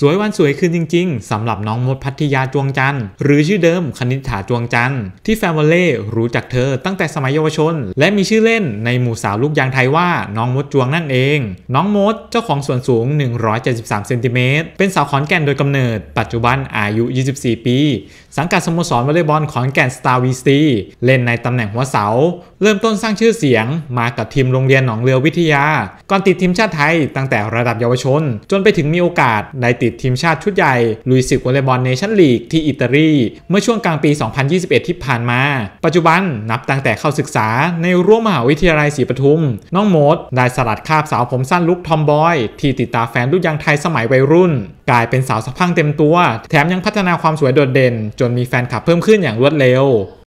สวยวันสวยคืนจริงๆสำหรับน้องมดพัทยาจวงจันทร์หรือชื่อเดิมคณิษฐาจวงจันทร์ที่แฟนวอลเล่รู้จักเธอตั้งแต่สมัยเยาวชน และมีชื่อเล่นในหมู่สาวลูกยางไทยว่าน้องมดจวงนั่นเอง น้องมดเจ้าของส่วนสูง 173 เซนติเมตรเป็นสาวขอนแก่นโดยกำเนิด ปัจจุบันอายุ 24 ปี สังกัดสโมสรวอลเลย์บอลขอนแก่นสตาร์วีซีเล่นในตำแหน่งหัวเสา เริ่มต้นสร้างชื่อเสียง มากับทีมโรงเรียนหนองเรือวิทยาก่อนติดทีมชาติไทย ตั้งแต่ระดับเยาวชน จนไปถึงมีโอกาสได้ติดติดทีมชาติชุดใหญ่ ลุยสิกวอลเลย์บอลเนชั่นลีกที่อิตาลีเมื่อช่วงกลางปี 2021 ที่ผ่านมา ปัจจุบันนับตั้งแต่เข้าศึกษาในร่วมมหาวิทยาลัยศรีปทุม น้องโมดได้สลัดคาบสาวผมสั้นลุกทอมบอย ที่ติดตาแฟนลูกยังไทยสมัยวัยรุ่น กลายเป็นสาวสะพังเต็มตัว แถมยังพัฒนาความสวยโดดเด่น จนมีแฟนคลับเพิ่มขึ้นอย่างรวดเร็ว